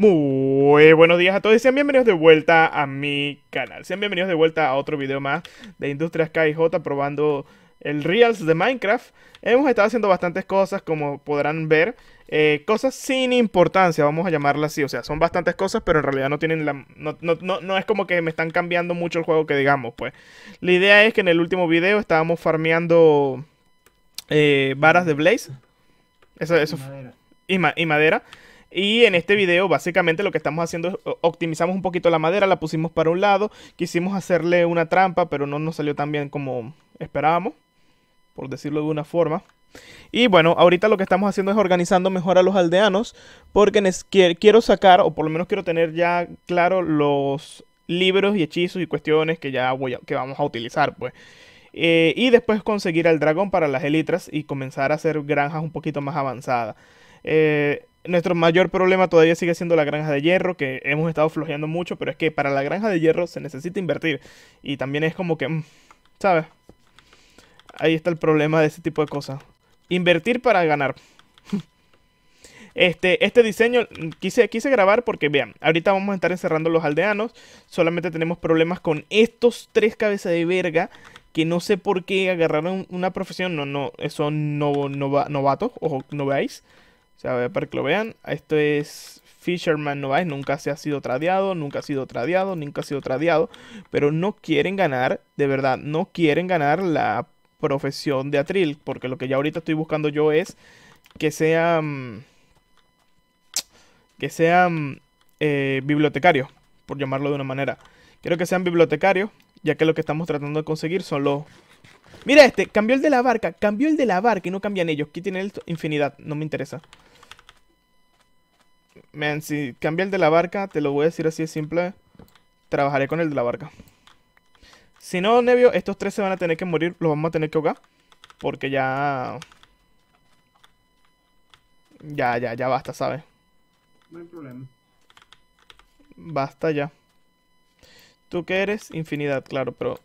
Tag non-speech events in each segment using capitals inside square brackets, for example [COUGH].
Muy buenos días a todos y sean bienvenidos de vuelta a mi canal. Sean bienvenidos de vuelta a otro video más de Industrias KJ probando el Reals de Minecraft. Hemos estado haciendo bastantes cosas, como podrán ver. Eh, cosas sin importancia, vamos a llamarlas así. O sea, son bastantes cosas, pero en realidad no tienen la. No, es como que me están cambiando mucho el juego que digamos, pues. La idea es que en el último video estábamos farmeando eh, varas de Blaze. Eso, eso y madera. Y en este video básicamente lo que estamos haciendo es optimizamos un poquito la madera, la pusimos para un lado, quisimos hacerle una trampa, pero no nos salió tan bien como esperábamos, por decirlo de una forma. Y bueno, ahorita lo que estamos haciendo es organizando mejor a los aldeanos, porque quiero sacar, o por lo menos quiero tener ya claro los libros y hechizos y cuestiones que ya voy a, que vamos a utilizar, pues. Eh, y después conseguir al dragón para las elitras y comenzar a hacer granjas un poquito más avanzadas. Eh, nuestro mayor problema todavía sigue siendo la granja de hierro, que hemos estado flojeando mucho, pero es que para la granja de hierro se necesita invertir. Y también es como que, mm, ¿sabes? Ahí está el problema de ese tipo de cosas. Invertir para ganar. [LAUGHS] Este, este diseño mm, quise, quise grabar porque, vean, ahorita vamos a estar encerrando los aldeanos. Solamente tenemos problemas con estos tres cabezas de verga que no sé por qué agarraron una profesión. No, no, son no, novatos, ojo, no veáis. O sea, para que lo vean, esto es Fisherman Novaes, nunca se ha sido tradeado, nunca ha sido tradeado, nunca ha sido tradeado, pero no quieren ganar, de verdad, no quieren ganar la profesión de atril, porque lo que ya ahorita estoy buscando yo es que sean mm, que sean mm, eh, bibliotecarios, por llamarlo de una manera. Quiero que sean bibliotecarios, ya que lo que estamos tratando de conseguir son los... Mira este, cambió el de la barca, cambió el de la barca y no cambian ellos. Aquí tienen el infinidad, no me interesa. Man, si cambia el de la barca, te lo voy a decir así de simple. Trabajaré con el de la barca. Si no, Nevio, estos tres se van a tener que morir. Los vamos a tener que ahogar. Porque ya... Ya, ya, ya basta, ¿sabes? No hay problema. Basta ya. Tú que eres infinidad, claro, pero...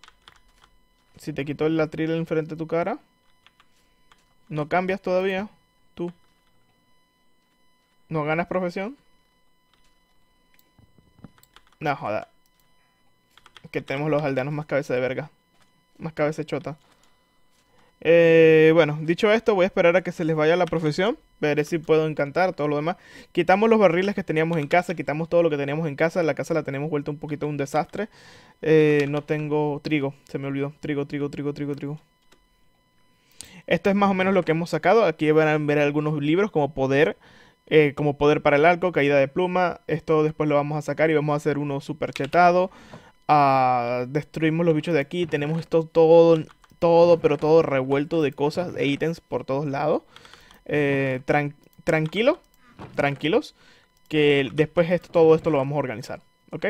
Si te quito el latril enfrente de tu cara... No cambias todavía. ¿No ganas profesión? No joda. Que tenemos los aldeanos más cabeza de verga. Más cabeza chota. Eh, bueno, dicho esto, voy a esperar a que se les vaya la profesión. Veré si puedo encantar todo lo demás. Quitamos los barriles que teníamos en casa, quitamos todo lo que teníamos en casa. La casa la tenemos vuelta un poquito un desastre. Eh, no tengo trigo, se me olvidó. Trigo, trigo, trigo, trigo, trigo. Esto es más o menos lo que hemos sacado. Aquí van a ver algunos libros como poder. Eh, como poder para el arco, caída de pluma. Esto después lo vamos a sacar y vamos a hacer uno super chetado. Ah, destruimos los bichos de aquí. Tenemos esto todo, todo, pero todo revuelto de cosas de ítems por todos lados. Eh, tranquilo, tranquilos, que después esto, todo esto lo vamos a organizar. ¿Ok?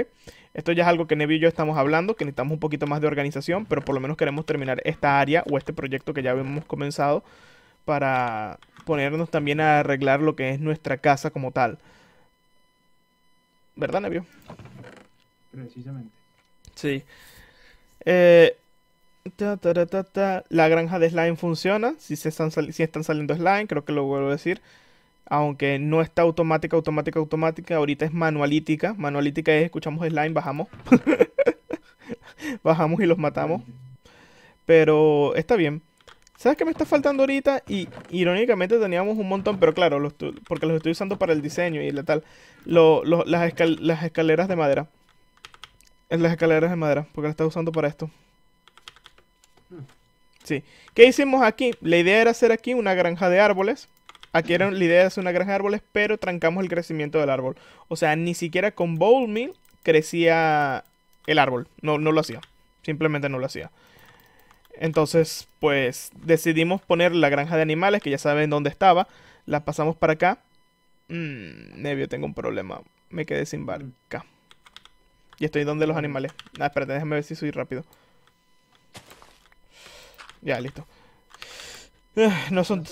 Esto ya es algo que Nevi y yo estamos hablando, que necesitamos un poquito más de organización, pero por lo menos queremos terminar esta área o este proyecto que ya habíamos comenzado para ponernos también a arreglar lo que es nuestra casa como tal. ¿Verdad, Nevio? Precisamente. Sí. Eh, la granja de slime funciona. Si, se están, si están saliendo slime, creo que lo vuelvo a decir. Aunque no está automática, automática, automática. Ahorita es manualítica. Manualítica es escuchamos slime, bajamos. [LAUGHS] bajamos y los matamos. Pero está bien. ¿Sabes qué me está faltando ahorita? Y irónicamente teníamos un montón, pero claro, porque los estoy usando para el diseño y la tal. las, escaleras de madera. Eh, las escaleras de madera, porque las estoy usando para esto. Sí. ¿Qué hicimos aquí? La idea era hacer aquí una granja de árboles. Aquí era, la idea de hacer una granja de árboles, pero trancamos el crecimiento del árbol. O sea, ni siquiera con bowl mill crecía el árbol. No, no lo hacía. Simplemente no lo hacía. Entonces, pues decidimos poner la granja de animales, que ya saben dónde estaba. La pasamos para acá. Mmm, Nevio, tengo un problema. Me quedé sin barca. Y estoy donde los animales. Ah, espérate, déjame ver si soy rápido. Ya, listo. Ah, no son...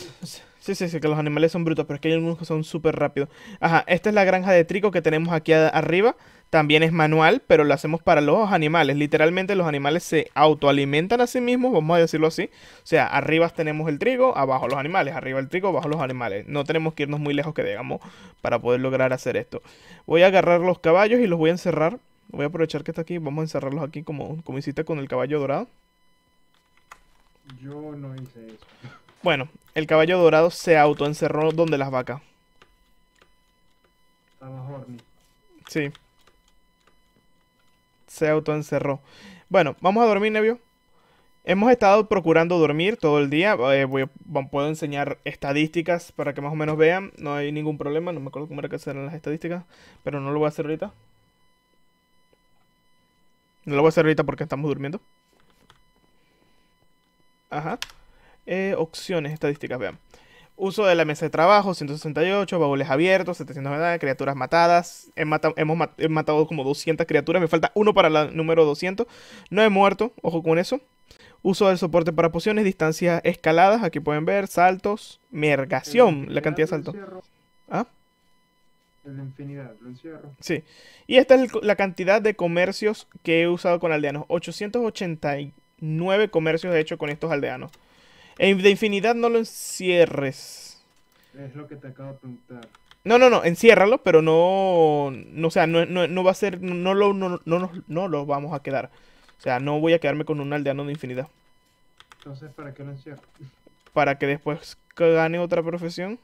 Sí, sí, sí, que los animales son brutos, pero es que hay algunos que son súper rápidos. Ajá, esta es la granja de trigo que tenemos aquí arriba. También es manual, pero lo hacemos para los animales. Literalmente los animales se autoalimentan a sí mismos, vamos a decirlo así. O sea, arriba tenemos el trigo, abajo los animales, arriba el trigo, abajo los animales. No tenemos que irnos muy lejos que digamos para poder lograr hacer esto. Voy a agarrar los caballos y los voy a encerrar. Voy a aprovechar que está aquí, vamos a encerrarlos aquí como, como hiciste con el caballo dorado. Yo no hice eso. Bueno, el caballo dorado se autoencerró donde las vacas. Sí. Se autoencerró. Bueno, vamos a dormir, Nevio. Hemos estado procurando dormir todo el día. Eh, puedo enseñar estadísticas para que más o menos vean. No hay ningún problema. No me acuerdo cómo era que eran las estadísticas. Pero no lo voy a hacer ahorita. No lo voy a hacer ahorita porque estamos durmiendo. Ajá. Eh, opciones, estadísticas, vean. Uso de la mesa de trabajo, 168, baúles abiertos, 790, criaturas matadas. hemos matado como 200 criaturas, me falta uno para la número 200. No he muerto, ojo con eso. Uso del soporte para pociones, distancias escaladas, aquí pueden ver, saltos, mergación, la cantidad de saltos. ¿Ah? El infinidad, lo encierro. Sí. Y esta es la cantidad de comercios que he usado con aldeanos. 889 comercios he hecho con estos aldeanos de infinidad no lo encierres. Es lo que te acabo de preguntar. No, no, no, enciérralo, pero no, no o sea, no, va a ser, no lo, no, no, no lo vamos a quedar. O sea, no voy a quedarme con un aldeano de infinidad. Entonces, ¿para qué lo encierro? [LAUGHS] Para que después gane otra profesión.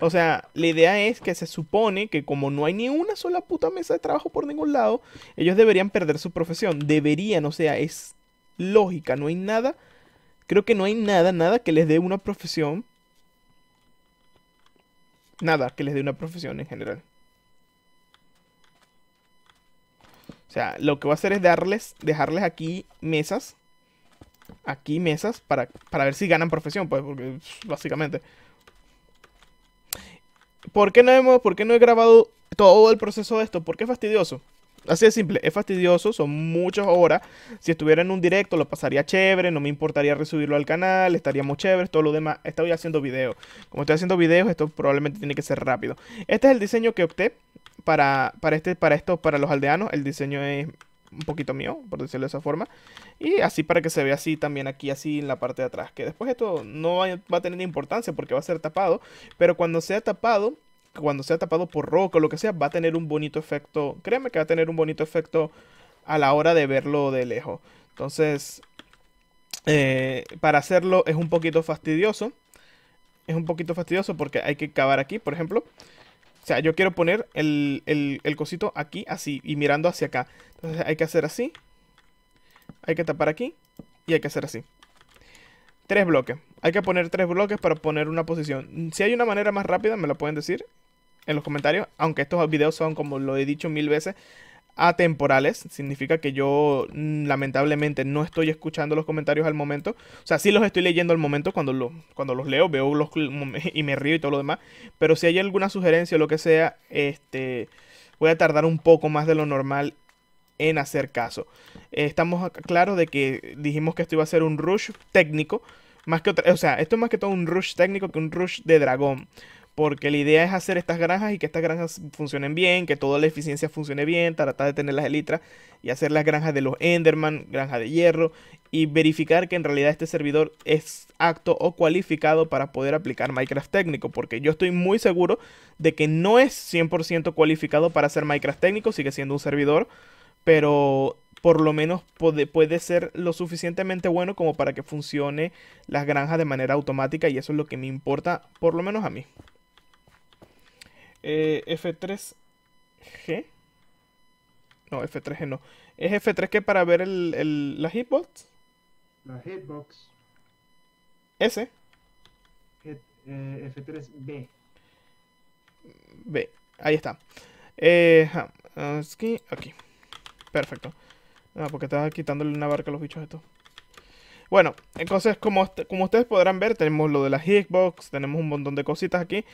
O sea, la idea es que se supone que como no hay ni una sola puta mesa de trabajo por ningún lado, ellos deberían perder su profesión. Deberían, o sea, es lógica, no hay nada, creo que no hay nada, nada que les dé una profesión. Nada que les dé una profesión en general. O sea, lo que voy a hacer es darles, dejarles aquí mesas. Aquí mesas para, ver si ganan profesión, pues, porque básicamente. ¿Por qué no hemos, por qué no he grabado todo el proceso de esto? Porque es fastidioso. Así de simple, es fastidioso, son muchas horas. Si estuviera en un directo lo pasaría chévere, no me importaría recibirlo al canal, estaríamos chévere, todo lo demás. Estoy haciendo videos. Como estoy haciendo videos, esto probablemente tiene que ser rápido. Este es el diseño que opté para, para, este, para esto, para los aldeanos. El diseño es un poquito mío, por decirlo de esa forma. Y así para que se vea así también aquí, así en la parte de atrás. Que después esto no va a tener importancia porque va a ser tapado. Pero cuando sea tapado, cuando sea tapado por roca o lo que sea, va a tener un bonito efecto. Créeme que va a tener un bonito efecto a la hora de verlo de lejos. Entonces, eh, para hacerlo es un poquito fastidioso. Es un poquito fastidioso porque hay que cavar aquí, por ejemplo. O sea, yo quiero poner el, el cosito aquí, así, y mirando hacia acá. Entonces hay que hacer así. Hay que tapar aquí. Y hay que hacer así. Tres bloques. Hay que poner tres bloques para poner una posición. Si hay una manera más rápida, me la pueden decir en los comentarios, aunque estos videos son, como lo he dicho mil veces, atemporales. Significa que yo mm, lamentablemente no estoy escuchando los comentarios al momento. O sea, sí los estoy leyendo al momento cuando, lo, cuando los leo, veo los mm, [LAUGHS] y me río y todo lo demás. Pero si hay alguna sugerencia o lo que sea, este, voy a tardar un poco más de lo normal en hacer caso. Eh, estamos claros de que dijimos que esto iba a ser un rush técnico. Más que otra, o sea, esto es más que todo un rush técnico que un rush de dragón porque la idea es hacer estas granjas y que estas granjas funcionen bien, que toda la eficiencia funcione bien, tratar de tener las elitras y hacer las granjas de los Enderman, granja de hierro y verificar que en realidad este servidor es acto o cualificado para poder aplicar Minecraft técnico, porque yo estoy muy seguro de que no es 100% cualificado para hacer Minecraft técnico, sigue siendo un servidor, pero por lo menos puede, ser lo suficientemente bueno como para que funcione las granjas de manera automática y eso es lo que me importa, por lo menos a mí. Eh, F3G. No, F3G no. ¿Es F3 que para ver el, la hitbox? La hitbox. S. Eh, F3B. B. Ahí está. Eh, aquí. aquí. Perfecto. Ah, porque estaba quitándole una barca a los bichos estos. Bueno, entonces como, como ustedes podrán ver, tenemos lo de la hitbox, tenemos un montón de cositas aquí.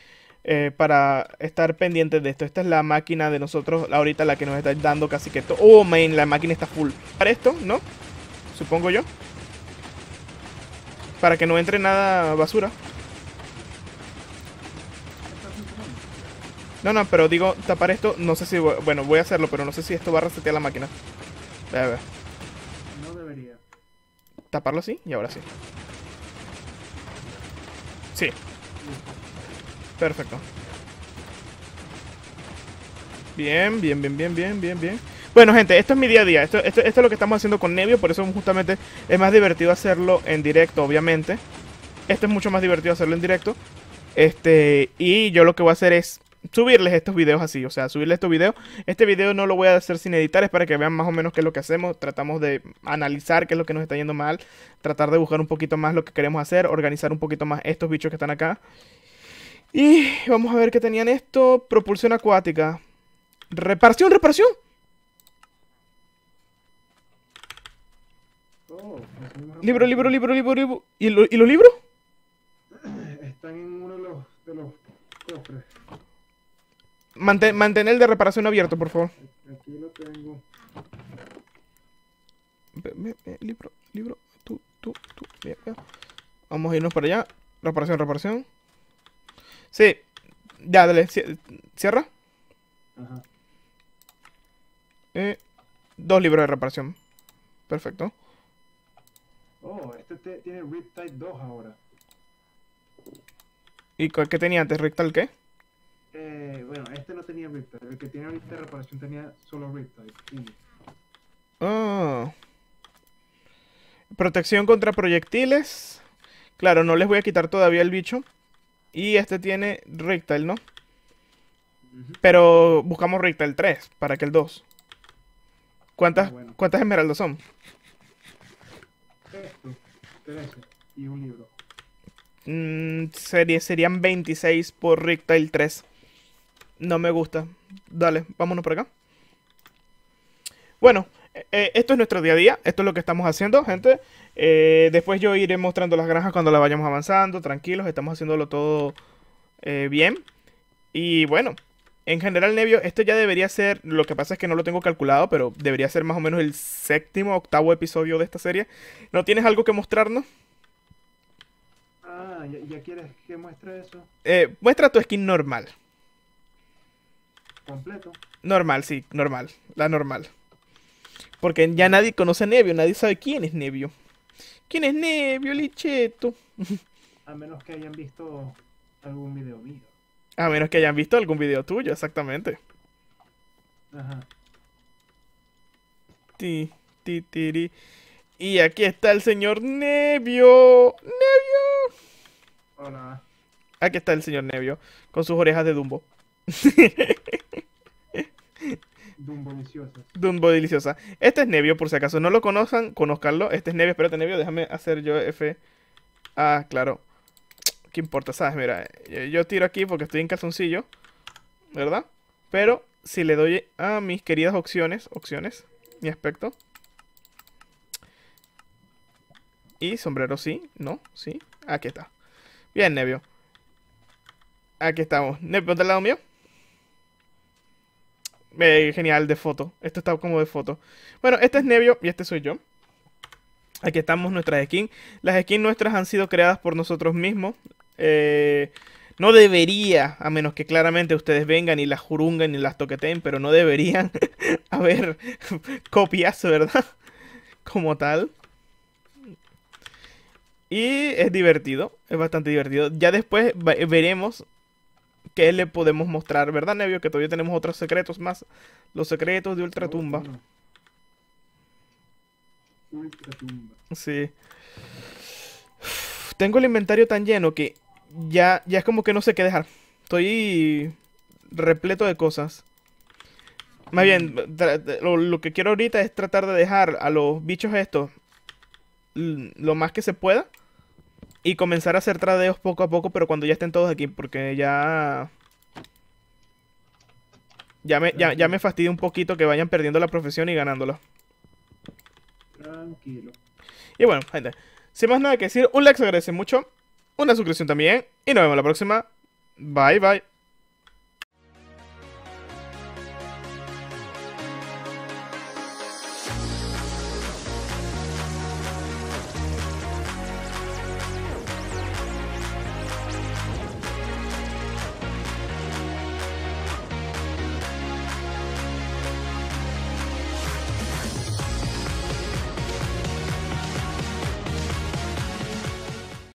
Eh, para estar pendientes de esto. Esta es la máquina de nosotros, ahorita la que nos está dando casi que esto Oh, main, la máquina está full. Para esto, ¿no? Supongo yo. Para que no entre nada basura. No, no, pero digo, tapar esto, no sé si... bueno, voy a hacerlo, pero no sé si esto va a resetear la máquina. A ver. No debería. Taparlo así y ahora sí. Sí. Perfecto. Bien, bien, bien, bien, bien, bien, bien. Bueno, gente, esto es mi día a día. Esto, es lo que estamos haciendo con Nevio, por eso justamente es más divertido hacerlo en directo, obviamente. Esto es mucho más divertido hacerlo en directo. Este, y yo lo que voy a hacer es subirles estos videos así, o sea, subirles estos videos. Este video no lo voy a hacer sin editar, es para que vean más o menos qué es lo que hacemos. Tratamos de analizar qué es lo que nos está yendo mal, tratar de buscar un poquito más lo que queremos hacer, organizar un poquito más estos bichos que están acá. Y vamos a ver qué tenían esto. Propulsión acuática. Reparación, reparación. libro, libro, libro, libro, libro. ¿Y, lo, ¿Y, los libros? Están en uno de los, de los cofres. mantén el de reparación abierto, por favor. Aquí lo tengo. Libro, libro, Vamos a irnos para allá. Reparación, reparación. Sí, ya, dale, cierra. Ajá. Eh, dos libros de reparación. Perfecto. Oh, este tiene tiene Riptide 2 ahora. ¿Y qué tenía antes? ¿Riptide qué? Eh, bueno, este no tenía Riptide. El que tiene ahorita de reparación tenía solo Riptide 1. Oh. Ah. Protección contra proyectiles. Claro, no les voy a quitar todavía el bicho. Y este tiene Rectal, ¿no? Pero buscamos Rectal 3 para que el 2. ¿Cuántas, ah, ¿cuántas esmeraldas son? Esto, eh, 13 y un libro. Mm, serían 26 por Rectal 3. No me gusta. Dale, vámonos por acá. Bueno, eh, esto es nuestro día a día, esto es lo que estamos haciendo, gente. Eh, después yo iré mostrando las granjas cuando las vayamos avanzando, tranquilos, estamos haciéndolo todo eh, bien. Y bueno, en general, Nevio, esto ya debería ser, lo que pasa es que no lo tengo calculado, pero debería ser más o menos el séptimo, octavo episodio de esta serie. ¿No tienes algo que mostrarnos? Ah, ya, quieres que muestre eso. muestra tu skin normal. Completo. Normal, sí, normal, la normal. Porque ya nadie conoce a Nevio, nadie sabe quién es Nevio. ¿Quién es Nevio, Licheto? [LAUGHS] A menos que hayan visto algún video mío. A menos que hayan visto algún video tuyo, exactamente. Ajá. Ti, ti, tiri. Y aquí está el señor Nevio. ¡Nevio! Hola. Aquí está el señor Nevio, con sus orejas de Dumbo. [LAUGHS] Dumbo deliciosa. Dumbo deliciosa. Este es Nevio, por si acaso no lo conozcan, conozcanlo. Este es Nevio, espérate, Nevio, déjame hacer yo F. Ah, claro. ¿Qué importa? ¿Sabes? Mira, eh, yo tiro aquí porque estoy en calzoncillo, ¿verdad? Pero si le doy a mis queridas opciones, opciones, mi aspecto. Y sombrero sí, no, sí. Aquí está. Bien, Nevio. Aquí estamos. Nevio, ¿ponte al lado mío? genial, de foto. Esto está como de foto. Bueno, este es Nevio y este soy yo. Aquí estamos nuestras skins. Las skins nuestras han sido creadas por nosotros mismos. Eh, no debería, a menos que claramente ustedes vengan y las jurungan y las toqueteen, pero no deberían [LAUGHS] haber [LAUGHS] copias, ¿verdad? [LAUGHS] Como tal. Y es divertido, es bastante divertido. Ya después veremos ¿Qué le podemos mostrar? ¿Verdad, Nevio? Que todavía tenemos otros secretos más. Los secretos de Ultratumba. tumba. Sí. Tengo el inventario tan lleno que ya, ya es como que no sé qué dejar. Estoy repleto de cosas. Más bien, mm. lo, que quiero ahorita es tratar de dejar a los bichos estos lo más que se pueda. Y comenzar a hacer tradeos poco a poco, pero cuando ya estén todos aquí, porque ya... Ya me, ya, me fastidia un poquito que vayan perdiendo la profesión y ganándola. Tranquilo. Y bueno, gente, sin más nada que decir, un like se agradece mucho, una suscripción también, y nos vemos la próxima. Bye, bye.